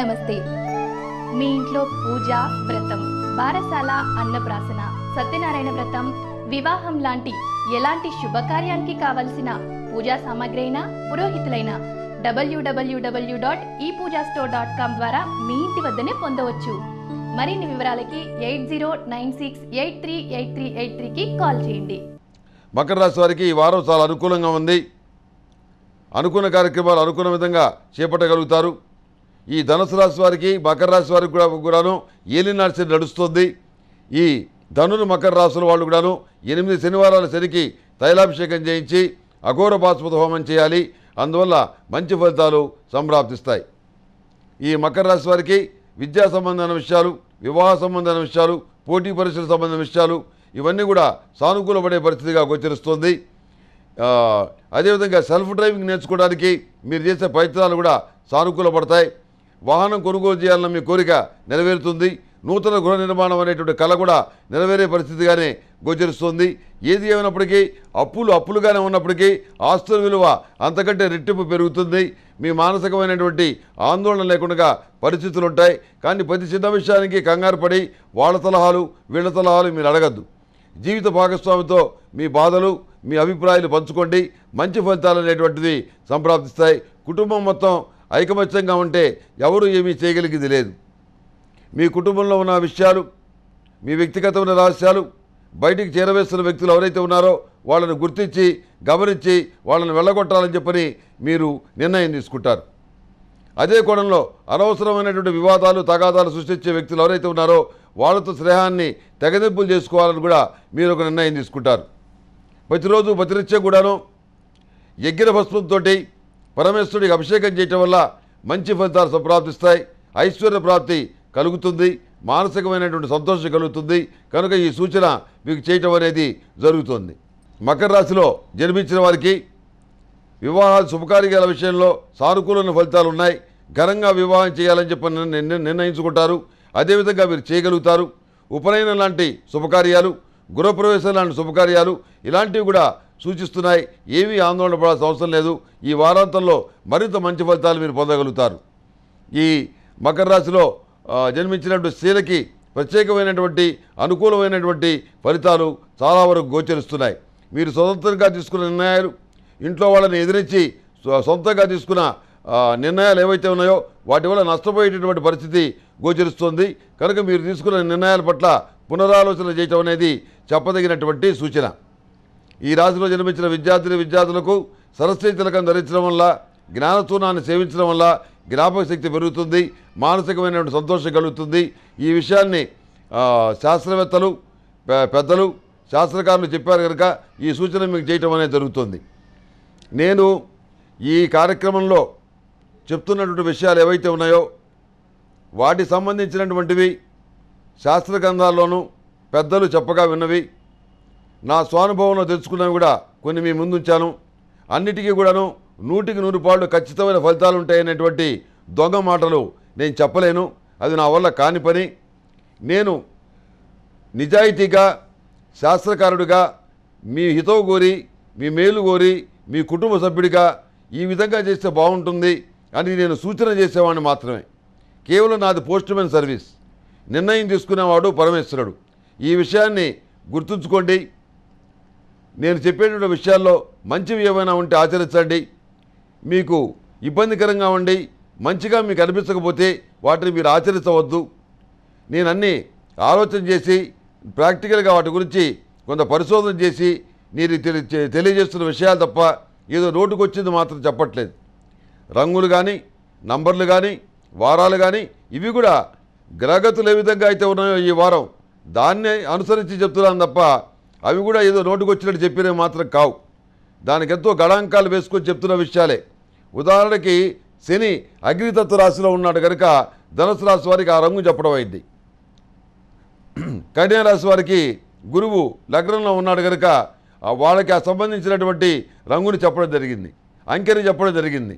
నమస్తే మీ ఇంట్లో పూజ వ్రతం బారసాల అన్నప్రాసన సత్యనారాయణ వ్రతం వివాహం లాంటి ఎలాంటి శుభకార్యానికి కావలసిన పూజా సామాగ్రి అయినా పురోహితులైన డబ్ల్యూడబ్ల్యూడబ్ల్యూ డాట్ ఈ పూజా స్టోర్ డాట్ కామ్ ద్వారా మీ ఇంటి వద్దనే పొందవచ్చు మరిన్ని వివరాలకి eight zero nine six eight three eight three eight త్రీకి కాల్ చేయండి మకర రాశి వారికి ఈ వారం చాలా అనుకూలంగా ఉంది అనుకున్న కార్యక్రమాలు అనుకున్న విధంగా చేపట్టగలుగుతారు ఈ ధనుసు రాశి వారికి మకర రాశి వారికి కూడా కూడాను ఏలినాడు శని నడుస్తుంది ఈ ధనులు మకర రాశుల వాళ్ళు కూడాను ఎనిమిది శనివారాల శనికి తైలాభిషేకం చేయించి అఘోర బాస్పత హోమం చేయాలి అందువల్ల మంచి ఫలితాలు సంప్రాప్తిస్తాయి ఈ మకర రాశి వారికి విద్యా సంబంధమైన విషయాలు వివాహ సంబంధమైన విషయాలు పోటీ పరీక్షల సంబంధమైన విషయాలు ఇవన్నీ కూడా సానుకూలపడే పరిస్థితిగా గోచరిస్తుంది అదేవిధంగా సెల్ఫ్ డ్రైవింగ్ నేర్చుకోవడానికి మీరు చేసే ప్రయత్నాలు కూడా సానుకూలపడతాయి వాహనం కొనుగోలు చేయాలన్న మీ కోరిక నెరవేరుతుంది నూతన గృహ నిర్మాణం అనేటువంటి కళ కూడా నెరవేరే పరిస్థితిగానే గోచరిస్తుంది ఏది ఏమైనప్పటికీ అప్పులు అప్పులుగానే ఉన్నప్పటికీ ఆస్తుల విలువ అంతకంటే రెట్టింపు పెరుగుతుంది మీ మానసికమైనటువంటి ఆందోళన లేకుండా పరిస్థితులు ఉంటాయి కానీ ప్రతి చిన్న విషయానికి కంగారు పడి వాళ్ళ సలహాలు వీళ్ళ సలహాలు మీరు అడగద్దు జీవిత భాగస్వామితో మీ బాధలు మీ అభిప్రాయాలు పంచుకోండి మంచి ఫలితాలు అనేటువంటిది సంప్రాప్తిస్తాయి కుటుంబం మొత్తం ఐకమత్యంగా ఉంటే ఎవరు ఏమీ చేయగలిగేది లేదు మీ కుటుంబంలో ఉన్న విషయాలు మీ ఉన్న రహస్యాలు బయటికి చేరవేస్తున్న వ్యక్తులు ఎవరైతే ఉన్నారో వాళ్ళని గుర్తించి గమనించి వాళ్ళని వెళ్ళగొట్టాలని చెప్పని మీరు నిర్ణయం తీసుకుంటారు అదే కోణంలో అనవసరమైనటువంటి వివాదాలు తగాదాలు సృష్టించే వ్యక్తులు ఎవరైతే ఉన్నారో వాళ్ళతో స్నేహాన్ని తెగదింపులు చేసుకోవాలని కూడా మీరు ఒక నిర్ణయం తీసుకుంటారు ప్రతిరోజు ప్రతినిత్యం కూడాను ఎగ్గిర భస్మంతో పరమేశ్వరుడికి అభిషేకం చేయటం వల్ల మంచి ఫలితాలు సంప్రాప్తిస్తాయి ఐశ్వర్య ప్రాప్తి కలుగుతుంది మానసికమైనటువంటి సంతోషం కలుగుతుంది కనుక ఈ సూచన మీకు చేయటం అనేది జరుగుతుంది మకర రాశిలో జన్మించిన వారికి వివాహాలు శుభకార్యాల విషయంలో సానుకూలమైన ఫలితాలు ఉన్నాయి ఘనంగా వివాహం చేయాలని చెప్పి నిర్ణయించుకుంటారు అదేవిధంగా మీరు చేయగలుగుతారు ఉపనయనం లాంటి శుభకార్యాలు గృహప్రవేశం లాంటి శుభకార్యాలు ఇలాంటివి కూడా సూచిస్తున్నాయి ఏమీ ఆందోళన పడాల్సిన అవసరం లేదు ఈ వారాంతంలో మరింత మంచి ఫలితాలు మీరు పొందగలుగుతారు ఈ మకర రాశిలో జన్మించినటువంటి స్త్రీలకి ప్రత్యేకమైనటువంటి అనుకూలమైనటువంటి ఫలితాలు చాలా వరకు గోచరిస్తున్నాయి మీరు స్వతంత్రంగా తీసుకున్న నిర్ణయాలు ఇంట్లో వాళ్ళని ఎదిరించి సొంతంగా తీసుకున్న నిర్ణయాలు ఏవైతే ఉన్నాయో వాటి వల్ల నష్టపోయేటటువంటి పరిస్థితి గోచరిస్తుంది కనుక మీరు తీసుకున్న నిర్ణయాల పట్ల పునరాలోచన చేయటం అనేది చెప్పదగినటువంటి సూచన ఈ రాశిలో జన్మించిన విద్యార్థిని విద్యార్థులకు సరస్వతి తిలకం ధరించడం వల్ల జ్ఞానతూనాన్ని సేవించడం వల్ల జ్ఞాపక శక్తి పెరుగుతుంది మానసికమైనటువంటి సంతోషం కలుగుతుంది ఈ విషయాన్ని శాస్త్రవేత్తలు పెద్దలు శాస్త్రకారులు చెప్పారు కనుక ఈ సూచన మీకు చేయటం అనేది జరుగుతుంది నేను ఈ కార్యక్రమంలో చెప్తున్నటువంటి విషయాలు ఏవైతే ఉన్నాయో వాటికి సంబంధించినటువంటివి శాస్త్ర గ్రంథాల్లోనూ పెద్దలు చెప్పగా విన్నవి నా స్వానుభవంలో తెలుసుకున్నాను కూడా కొన్ని మీ ముందుంచాను అన్నిటికీ కూడాను నూటికి నూరు పాళ్ళు ఖచ్చితమైన ఫలితాలు ఉంటాయనేటువంటి దొంగ మాటలు నేను చెప్పలేను అది నా వల్ల కాని పని నేను నిజాయితీగా శాస్త్రకారుడిగా మీ హితవు కోరి మీ మేలు కోరి మీ కుటుంబ సభ్యుడిగా ఈ విధంగా చేస్తే బాగుంటుంది అని నేను సూచన చేసేవాడిని మాత్రమే కేవలం నాది పోస్ట్మెన్ సర్వీస్ నిర్ణయం తీసుకునేవాడు పరమేశ్వరుడు ఈ విషయాన్ని గుర్తుంచుకోండి నేను చెప్పేటువంటి విషయాల్లో మంచివి ఏమైనా ఉంటే ఆచరించండి మీకు ఇబ్బందికరంగా ఉండి మంచిగా మీకు అనిపించకపోతే వాటిని మీరు ఆచరించవద్దు నేను అన్నీ ఆలోచన చేసి ప్రాక్టికల్గా వాటి గురించి కొంత పరిశోధన చేసి నేను తెలియజేస్తున్న విషయాలు తప్ప ఏదో నోటుకు వచ్చింది మాత్రం చెప్పట్లేదు రంగులు కానీ నంబర్లు కానీ వారాలు కానీ ఇవి కూడా గ్రహగతులు ఏ విధంగా అయితే ఉన్నాయో ఈ వారం దాన్ని అనుసరించి చెప్తున్నాను తప్ప అవి కూడా ఏదో నోటుకు వచ్చినట్టు చెప్పినవి మాత్రం కావు దానికెంతో గణాంకాలు వేసుకొని చెప్తున్న విషయాలే ఉదాహరణకి శని అగ్నితత్వ రాశిలో ఉన్నాడు కనుక ధనుసు రాశి వారికి ఆ రంగు చెప్పడం అయింది రాశి వారికి గురువు లగ్నంలో ఉన్నాడు కనుక వాళ్ళకి ఆ సంబంధించినటువంటి రంగుని చెప్పడం జరిగింది అంకెని చెప్పడం జరిగింది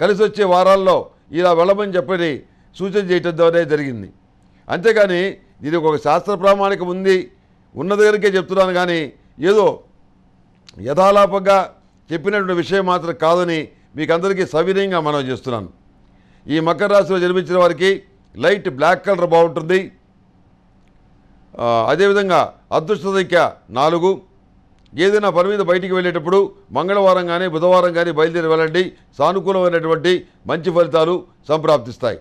కలిసి వచ్చే వారాల్లో ఇలా వెళ్ళమని చెప్పని సూచన చేయటం ద్వారా జరిగింది అంతేగాని దీనికి ఒక శాస్త్ర ప్రామాణికం ఉంది ఉన్న దగ్గరికే చెప్తున్నాను కానీ ఏదో యథాలాపంగా చెప్పినటువంటి విషయం మాత్రం కాదని మీకు అందరికీ సవినయంగా మనం చేస్తున్నాను ఈ మకర రాశిలో జన్మించిన వారికి లైట్ బ్లాక్ కలర్ బాగుంటుంది అదేవిధంగా అదృష్ట సంఖ్య నాలుగు ఏదైనా పని మీద బయటికి వెళ్ళేటప్పుడు మంగళవారం కానీ బుధవారం కానీ బయలుదేరి వెళ్ళండి సానుకూలమైనటువంటి మంచి ఫలితాలు సంప్రాప్తిస్తాయి